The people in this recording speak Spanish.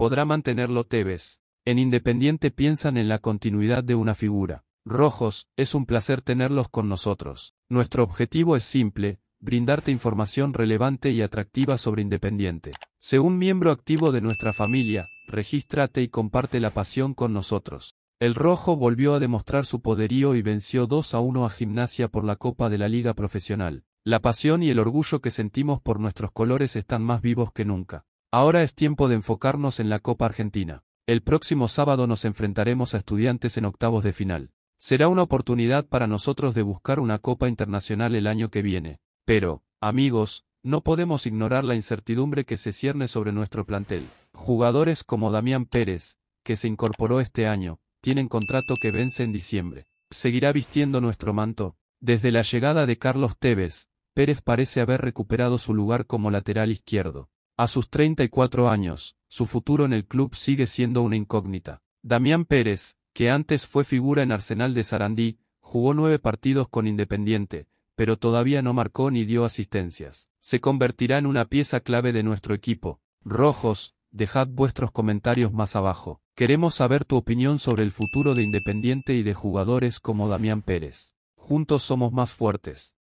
podrá mantenerlo Tevez. En Independiente piensan en la continuidad de una figura. Rojos, es un placer tenerlos con nosotros. Nuestro objetivo es simple, brindarte información relevante y atractiva sobre Independiente. Sé un miembro activo de nuestra familia, regístrate y comparte la pasión con nosotros. El Rojo volvió a demostrar su poderío y venció 2 a 1 a Gimnasia por la Copa de la Liga Profesional. La pasión y el orgullo que sentimos por nuestros colores están más vivos que nunca. Ahora es tiempo de enfocarnos en la Copa Argentina. El próximo sábado nos enfrentaremos a estudiantes en octavos de final. Será una oportunidad para nosotros de buscar una Copa Internacional el año que viene. Pero, amigos, no podemos ignorar la incertidumbre que se cierne sobre nuestro plantel. Jugadores como Damián Pérez, que se incorporó este año, tienen contrato que vence en diciembre. Seguirá vistiendo nuestro manto. Desde la llegada de Carlos Tevez, Pérez parece haber recuperado su lugar como lateral izquierdo. A sus 34 años, su futuro en el club sigue siendo una incógnita. Damián Pérez, que antes fue figura en Arsenal de Sarandí, jugó nueve partidos con Independiente, pero todavía no marcó ni dio asistencias. Se convertirá en una pieza clave de nuestro equipo. Rojos, dejad vuestros comentarios más abajo. Queremos saber tu opinión sobre el futuro de Independiente y de jugadores como Damián Pérez. Juntos somos más fuertes.